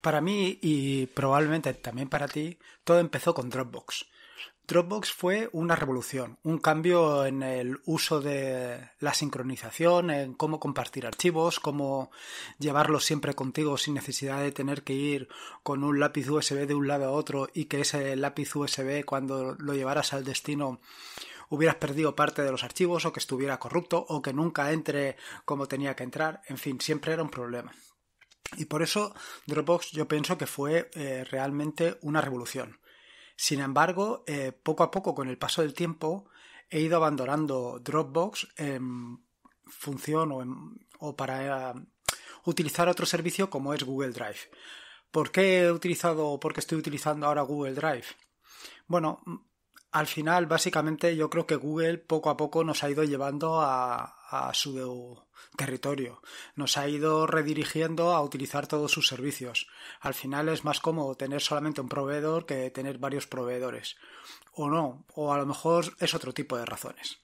Para mí y probablemente también para ti, todo empezó con Dropbox. Dropbox fue una revolución, un cambio en el uso de la sincronización, en cómo compartir archivos, cómo llevarlos siempre contigo sin necesidad de tener que ir con un lápiz USB de un lado a otro y que ese lápiz USB cuando lo llevaras al destino hubieras perdido parte de los archivos o que estuviera corrupto o que nunca entre como tenía que entrar, en fin, siempre era un problema. Y por eso Dropbox yo pienso que fue eh, realmente una revolución. Sin embargo, eh, poco a poco, con el paso del tiempo, he ido abandonando Dropbox en función o para eh, utilizar otro servicio como es Google Drive. ¿Por qué he utilizado o por qué estoy utilizando ahora Google Drive? Bueno, al final, básicamente, yo creo que Google poco a poco nos ha ido llevando a, su territorio, nos ha ido redirigiendo a utilizar todos sus servicios. Al final es más cómodo tener solamente un proveedor que tener varios proveedores. O no, o a lo mejor es otro tipo de razones.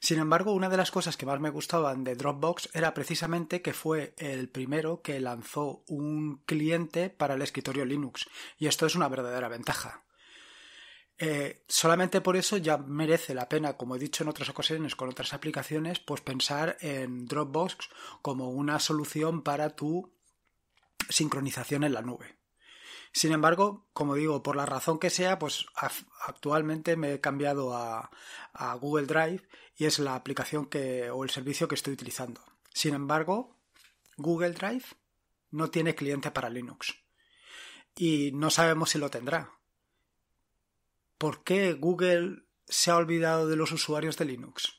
Sin embargo, una de las cosas que más me gustaban de Dropbox era precisamente que fue el primero que lanzó un cliente para el escritorio Linux, y esto es una verdadera ventaja. Eh, solamente por eso ya merece la pena, como he dicho en otras ocasiones con otras aplicaciones, pues pensar en Dropbox como una solución para tu sincronización en la nube. Sin embargo, como digo, por la razón que sea, pues actualmente me he cambiado a, a, Google Drive y es la aplicación que, o el servicio que estoy utilizando. Sin embargo, Google Drive no tiene cliente para Linux y no sabemos si lo tendrá. ¿Por qué Google se ha olvidado de los usuarios de Linux?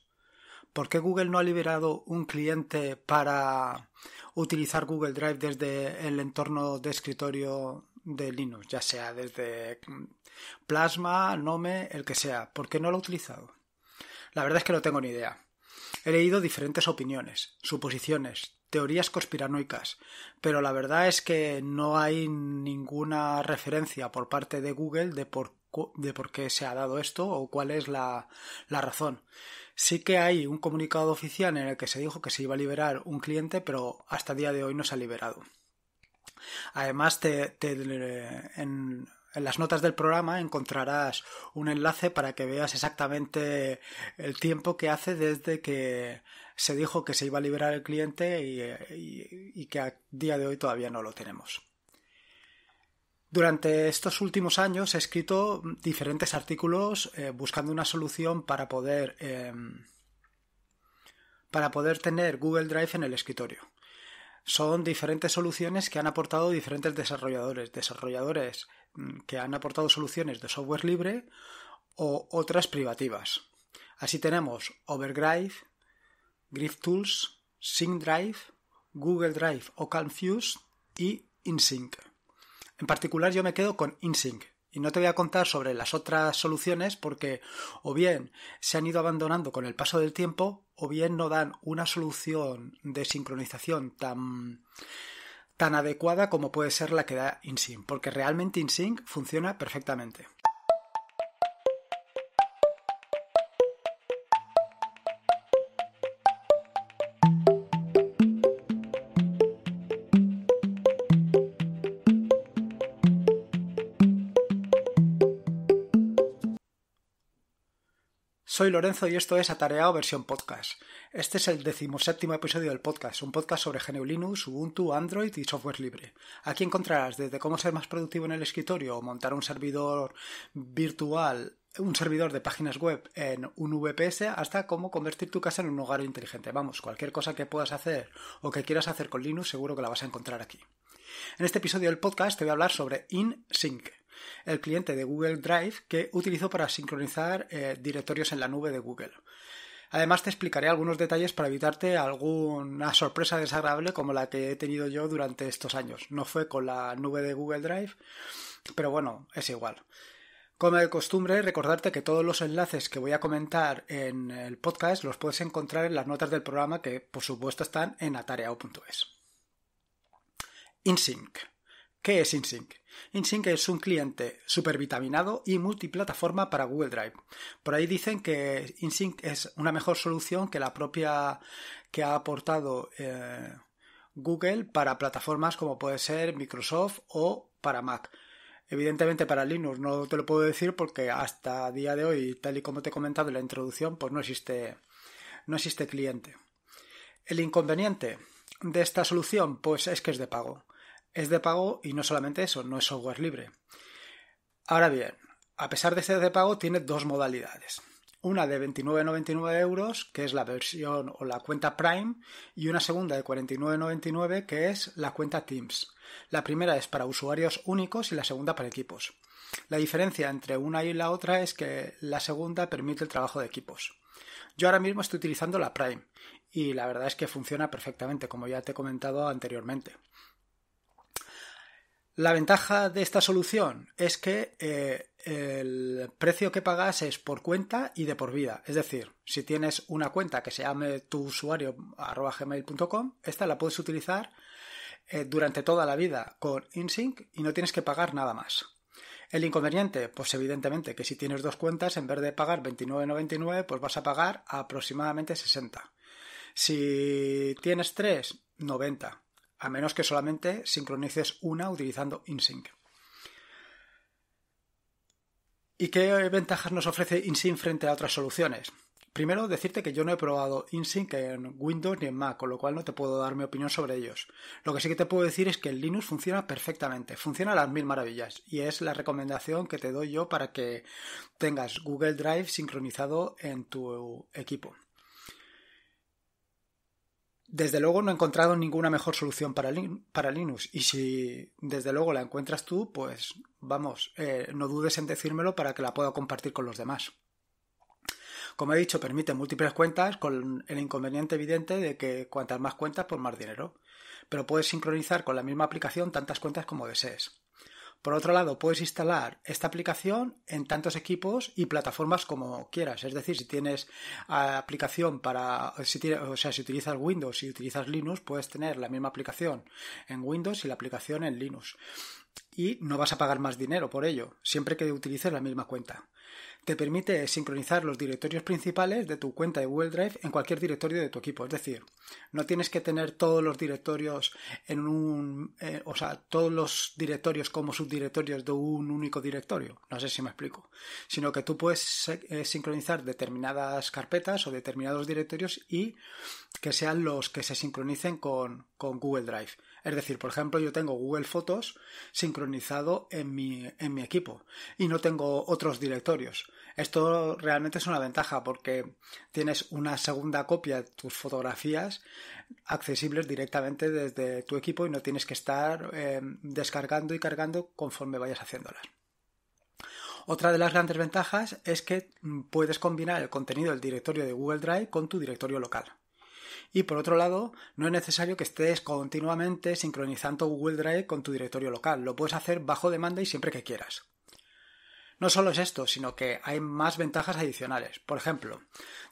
¿Por qué Google no ha liberado un cliente para utilizar Google Drive desde el entorno de escritorio de Linux, ya sea desde Plasma, Nome, el que sea? ¿Por qué no lo ha utilizado? La verdad es que no tengo ni idea. He leído diferentes opiniones, suposiciones, teorías conspiranoicas, pero la verdad es que no hay ninguna referencia por parte de Google de por qué de por qué se ha dado esto o cuál es la, razón. Sí que hay un comunicado oficial en el que se dijo que se iba a liberar un cliente, pero hasta día de hoy no se ha liberado. Además, en, las notas del programa encontrarás un enlace para que veas exactamente el tiempo que hace desde que se dijo que se iba a liberar el cliente y que a día de hoy todavía no lo tenemos. Durante estos últimos años he escrito diferentes artículos eh, buscando una solución para poder, em, para poder tener Google Drive en el escritorio. Son diferentes soluciones que han aportado diferentes desarrolladores, desarrolladores mm, que han aportado soluciones de software libre o otras privativas. Así tenemos Overdrive, Griff Tools, Sync Drive, Google Drive o CalmFuse y InSync. En particular yo me quedo con InSync. Y no te voy a contar sobre las otras soluciones porque o bien se han ido abandonando con el paso del tiempo o bien no dan una solución de sincronización tan, tan adecuada como puede ser la que da InSync, porque realmente InSync funciona perfectamente. Soy Lorenzo y esto es Atareado versión podcast. Este es el decimoséptimo episodio del podcast, un podcast sobre GNU Linux, Ubuntu, Android y software libre. Aquí encontrarás desde cómo ser más productivo en el escritorio o montar un servidor virtual un servidor de páginas web en un VPS hasta cómo convertir tu casa en un hogar inteligente. Vamos, cualquier cosa que puedas hacer o que quieras hacer con Linux seguro que la vas a encontrar aquí. En este episodio del podcast te voy a hablar sobre InSync el cliente de Google Drive que utilizo para sincronizar eh, directorios en la nube de Google. Además te explicaré algunos detalles para evitarte alguna sorpresa desagradable como la que he tenido yo durante estos años. No fue con la nube de Google Drive, pero bueno, es igual. Como de costumbre, recordarte que todos los enlaces que voy a comentar en el podcast los puedes encontrar en las notas del programa que, por supuesto, están en atareao.es. InSync. ¿Qué es InSync? InSync es un cliente supervitaminado y multiplataforma para Google Drive. Por ahí dicen que InSync es una mejor solución que la propia que ha aportado eh, Google para plataformas como puede ser Microsoft o para Mac. Evidentemente para Linux no te lo puedo decir porque hasta día de hoy, tal y como te he comentado en la introducción, pues no existe, no existe cliente. El inconveniente de esta solución pues es que es de pago es de pago y no solamente eso, no es software libre. Ahora bien, a pesar de ser de pago, tiene dos modalidades. Una de 29,99 euros, que es la versión o la cuenta Prime, y una segunda de 49,99, que es la cuenta Teams. La primera es para usuarios únicos y la segunda para equipos. La diferencia entre una y la otra es que la segunda permite el trabajo de equipos. Yo ahora mismo estoy utilizando la Prime y la verdad es que funciona perfectamente, como ya te he comentado anteriormente. La ventaja de esta solución es que eh, el precio que pagas es por cuenta y de por vida. Es decir, si tienes una cuenta que se llame tu esta la puedes utilizar eh, durante toda la vida con InSync y no tienes que pagar nada más. El inconveniente, pues evidentemente que si tienes dos cuentas, en vez de pagar 29,99, pues vas a pagar aproximadamente 60. Si tienes tres, 90 a menos que solamente sincronices una utilizando InSync. ¿Y qué ventajas nos ofrece InSync frente a otras soluciones? Primero, decirte que yo no he probado InSync en Windows ni en Mac, con lo cual no te puedo dar mi opinión sobre ellos. Lo que sí que te puedo decir es que en Linux funciona perfectamente, funciona a las mil maravillas, y es la recomendación que te doy yo para que tengas Google Drive sincronizado en tu equipo desde luego no he encontrado ninguna mejor solución para, Linux. Y si desde luego la encuentras tú, pues vamos, eh, no dudes en decírmelo para que la pueda compartir con los demás. Como he dicho, permite múltiples cuentas con el inconveniente evidente de que cuantas más cuentas, por pues más dinero. Pero puedes sincronizar con la misma aplicación tantas cuentas como desees. Por otro lado, puedes instalar esta aplicación en tantos equipos y plataformas como quieras. Es decir, si tienes ah, aplicación para, o sea, si utilizas Windows y utilizas Linux, puedes tener la misma aplicación en Windows y la aplicación en Linux. Y no vas a pagar más dinero por ello, siempre que utilices la misma cuenta te permite sincronizar los directorios principales de tu cuenta de Google Drive en cualquier directorio de tu equipo. Es decir, no tienes que tener todos los directorios en un, eh, o sea, todos los directorios como subdirectorios de un único directorio. No sé si me explico. Sino que tú puedes eh, sincronizar determinadas carpetas o determinados directorios y que sean los que se sincronicen con Google Drive. Es decir, por ejemplo, yo tengo Google Fotos sincronizado en mi, en mi equipo y no tengo otros directorios. Esto realmente es una ventaja porque tienes una segunda copia de tus fotografías accesibles directamente desde tu equipo y no tienes que estar em, descargando y cargando conforme vayas haciéndolas. Otra de las grandes ventajas es que mm, puedes combinar el contenido del directorio de Google Drive con tu directorio local. Y por otro lado, no es necesario que estés continuamente sincronizando Google Drive con tu directorio local, lo puedes hacer bajo demanda y siempre que quieras. No solo es esto, sino que hay más ventajas adicionales. Por ejemplo,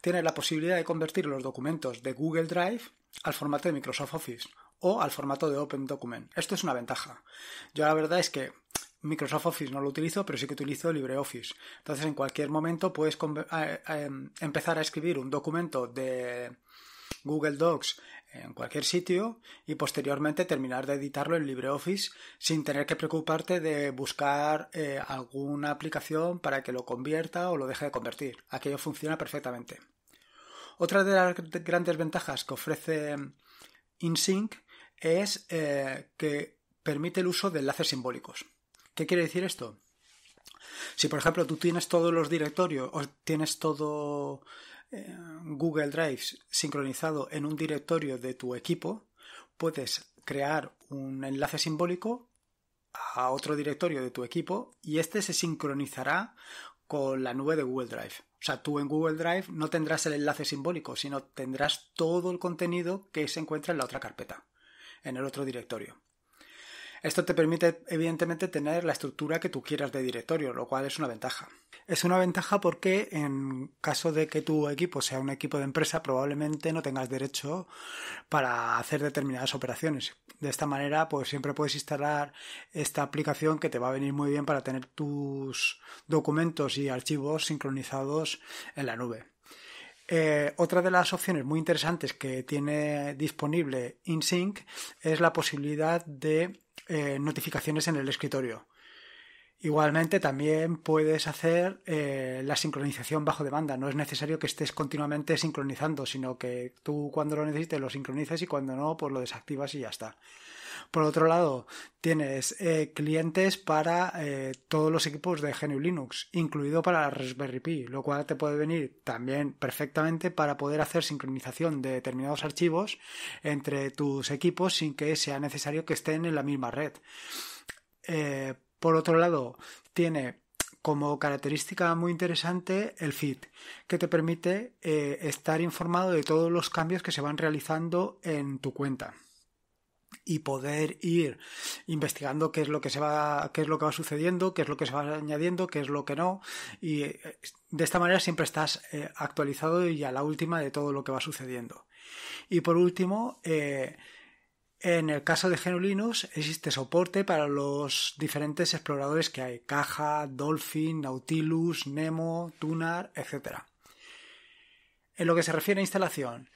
tienes la posibilidad de convertir los documentos de Google Drive al formato de Microsoft Office o al formato de Open Document. Esto es una ventaja. Yo la verdad es que Microsoft Office no lo utilizo, pero sí que utilizo LibreOffice. Entonces, en cualquier momento puedes em, empezar a escribir un documento de, Google Docs en cualquier sitio y posteriormente terminar de editarlo en LibreOffice sin tener que preocuparte de buscar eh, alguna aplicación para que lo convierta o lo deje de convertir. Aquello funciona perfectamente. Otra de las grandes ventajas que ofrece InSync es eh, que permite el uso de enlaces simbólicos. ¿Qué quiere decir esto? Si por ejemplo tú tienes todos los directorios o tienes todo eh, Google Drive sincronizado en un directorio de tu equipo, puedes crear un enlace simbólico a otro directorio de tu equipo y este se sincronizará con la nube de Google Drive. O sea, tú en Google Drive no tendrás el enlace simbólico, sino tendrás todo el contenido que se encuentra en la otra carpeta, en el otro directorio. Esto te permite evidentemente tener la estructura que tú quieras de directorio, lo cual es una ventaja. Es una ventaja porque en caso de que tu equipo sea un equipo de empresa, probablemente no tengas derecho para hacer determinadas operaciones. De esta manera, pues siempre puedes instalar esta aplicación que te va a venir muy bien para tener tus documentos y archivos sincronizados en la nube. Eh, otra de las opciones muy interesantes que tiene disponible InSync es la posibilidad de eh, notificaciones en el escritorio. Igualmente también puedes hacer eh, la sincronización bajo demanda. No es necesario que estés continuamente sincronizando, sino que tú cuando lo necesites lo sincronizas y cuando no, pues lo desactivas y ya está. Por otro lado, tienes eh, clientes para eh, todos los equipos de GNU Linux, incluido para Raspberry Pi, lo cual te puede venir también perfectamente para poder hacer sincronización de determinados archivos entre tus equipos sin que sea necesario que estén en la misma red. Eh, por otro lado, tiene como característica muy interesante el feed, que te permite estar informado de todos los cambios que se van realizando en tu cuenta y poder ir investigando qué es lo que se va, qué es lo que va sucediendo, qué es lo que se va añadiendo, qué es lo que no. Y eh, de esta manera siempre estás eh, actualizado y a la última de todo lo que va sucediendo. Y por último, eh, en el caso de Genulinus existe soporte para los diferentes exploradores que hay, Caja, Dolphin, Nautilus, Nemo, Tunar, etc. En lo que se refiere a instalación,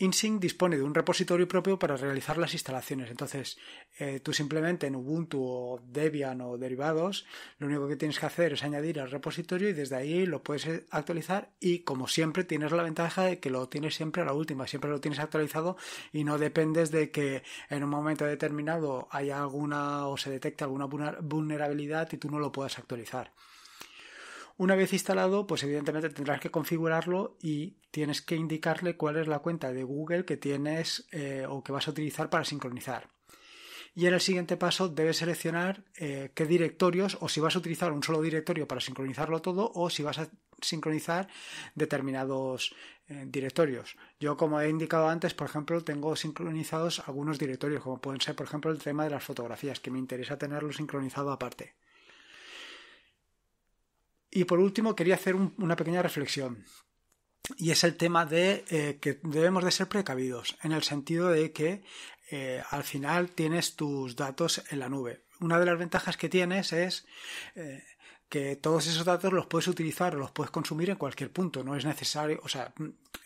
InSync dispone de un repositorio propio para realizar las instalaciones. Entonces, eh, tú simplemente en Ubuntu o Debian o derivados, lo único que tienes que hacer es añadir al repositorio y desde ahí lo puedes eh, actualizar y como siempre tienes la ventaja de que lo tienes siempre a la última, siempre lo tienes actualizado y no dependes de que en un momento determinado haya alguna o se detecte alguna vulnerabilidad y tú no lo puedas actualizar. Una vez instalado, pues evidentemente tendrás que configurarlo y tienes que indicarle cuál es la cuenta de Google que tienes eh, o que vas a utilizar para sincronizar. Y en el siguiente paso debes seleccionar eh, qué directorios o si vas a utilizar un solo directorio para sincronizarlo todo o si vas a sincronizar determinados eh, directorios. Yo como he indicado antes, por ejemplo, tengo sincronizados algunos directorios como pueden ser, por ejemplo, el tema de las fotografías, que me interesa tenerlo sincronizado aparte. Y por último, quería hacer una pequeña reflexión. Y es el tema de eh, que debemos de ser precavidos, en el sentido de que eh, al final tienes tus datos en la nube. Una de las ventajas que tienes es eh, que todos esos datos los puedes utilizar o los puedes consumir en cualquier punto. No es necesario, o sea,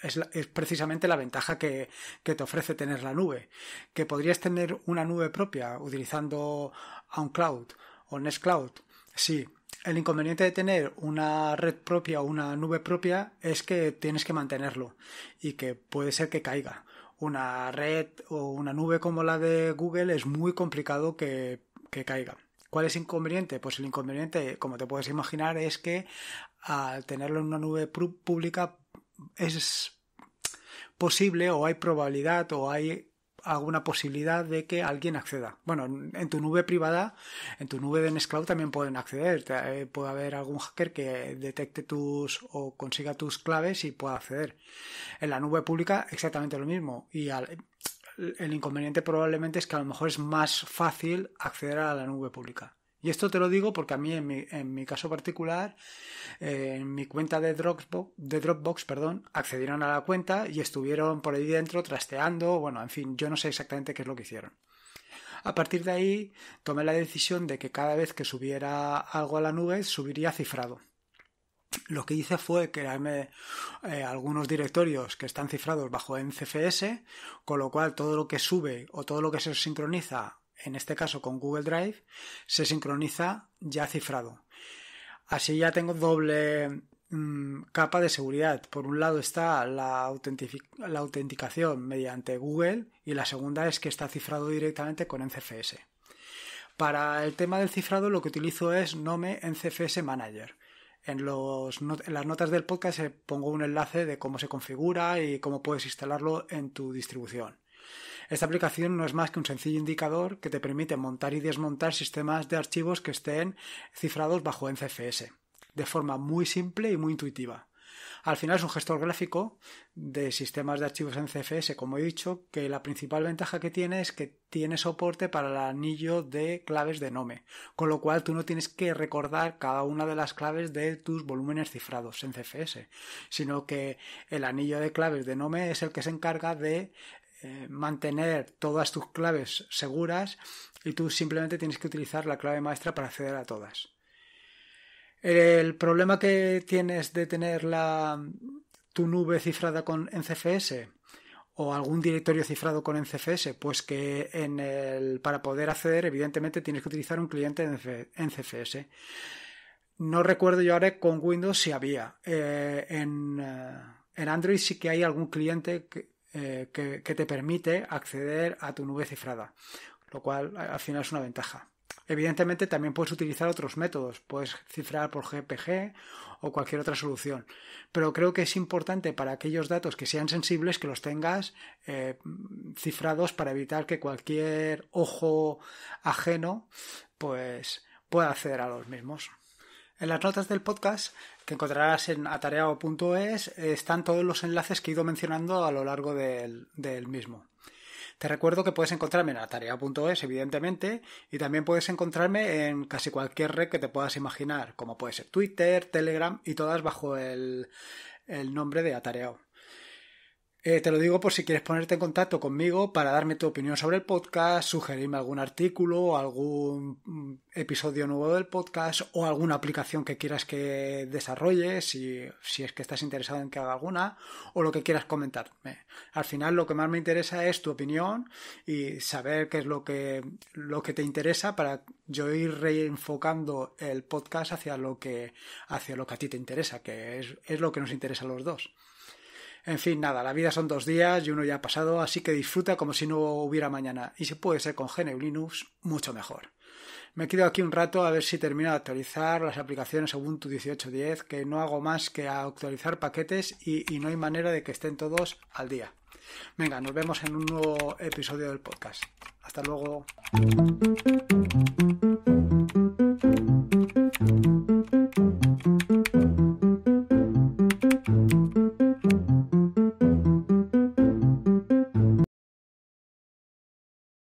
es, precisamente la ventaja que, te ofrece tener la nube. Que podrías tener una nube propia utilizando cloud o NextCloud. Sí, el inconveniente de tener una red propia o una nube propia es que tienes que mantenerlo y que puede ser que caiga. Una red o una nube como la de Google es muy complicado que, caiga. ¿Cuál es el inconveniente? Pues el inconveniente, como te puedes imaginar, es que al tenerlo en una nube pública es posible o hay probabilidad o hay alguna posibilidad de que alguien acceda. Bueno, en tu nube privada, en tu nube de Nextcloud también pueden acceder. Eh, puede haber algún hacker que detecte tus o consiga tus claves y pueda acceder. En la nube pública exactamente lo mismo. Y el inconveniente probablemente es que a lo mejor es más fácil acceder a la nube pública. Y esto te lo digo porque a mí, en mi, caso particular, eh, en mi cuenta de Dropbox, de Dropbox perdón, accedieron a la cuenta y estuvieron por ahí dentro trasteando. Bueno, en fin, yo no sé exactamente qué es lo que hicieron. A partir de ahí, tomé la decisión de que cada vez que subiera algo a la nube, subiría cifrado. Lo que hice fue crearme eh, algunos directorios que están cifrados bajo NCFS, con lo cual todo lo que sube o todo lo que se sincroniza en este caso con Google Drive, se sincroniza ya cifrado. Así ya tengo doble mm, capa de seguridad. Por un lado está la, autenticación mediante Google y la segunda es que está cifrado directamente con NCFS. Para el tema del cifrado lo que utilizo es Nome NCFS Manager. En, en, las notas del podcast eh, pongo un enlace de cómo se configura y cómo puedes instalarlo en tu distribución. Esta aplicación no es más que un sencillo indicador que te permite montar y desmontar sistemas de archivos que estén cifrados bajo NCFS, de forma muy simple y muy intuitiva. Al final es un gestor gráfico de sistemas de archivos en CFS, como he dicho, que la principal ventaja que tiene es que tiene soporte para el anillo de claves de Nome, con lo cual tú no tienes que recordar cada una de las claves de tus volúmenes cifrados en CFS, sino que el anillo de claves de Nome es el que se encarga de eh, mantener todas tus claves seguras y tú simplemente tienes que utilizar la clave maestra para acceder a todas. El problema que tienes de tener la, tu nube cifrada con NCFS o algún directorio cifrado con NCFS, pues que en el, para poder acceder evidentemente tienes que utilizar un cliente NCFS. No recuerdo yo ahora con Windows si había. Eh, en, eh, en Android sí que hay algún cliente que, eh, que, te permite acceder a tu nube cifrada, lo cual al final es una ventaja. Evidentemente también puedes utilizar otros métodos, puedes cifrar por GPG o cualquier otra solución, pero creo que es importante para aquellos datos que sean sensibles que los tengas eh, cifrados para evitar que cualquier ojo ajeno pues pueda acceder a los mismos. En las notas del podcast que encontrarás en atareao.es están todos los enlaces que he ido mencionando a lo largo del, mismo. Te recuerdo que puedes encontrarme en atareao.es, evidentemente, y también puedes encontrarme en casi cualquier red que te puedas imaginar, como puede ser Twitter, Telegram y todas bajo el, el nombre de Atareao. Eh, te lo digo por si quieres ponerte en contacto conmigo para darme tu opinión sobre el podcast, sugerirme algún artículo, algún mm, episodio nuevo del podcast o alguna aplicación que quieras que desarrolle, si, si es que estás interesado en que haga alguna, o lo que quieras comentarme. Al final lo que más me interesa es tu opinión y saber qué es lo que, lo que te interesa para yo ir reenfocando el podcast hacia lo que, hacia lo que a ti te interesa, que es, es lo que nos interesa a los dos. En fin, nada, la vida son dos días y uno ya ha pasado, así que disfruta como si no hubiera mañana. Y si puede ser con GNU Linux, mucho mejor. Me quedo aquí un rato a ver si termino de actualizar las aplicaciones Ubuntu 18.10, que no hago más que actualizar paquetes y, no hay manera de que estén todos al día. Venga, nos vemos en un nuevo episodio del podcast. Hasta luego.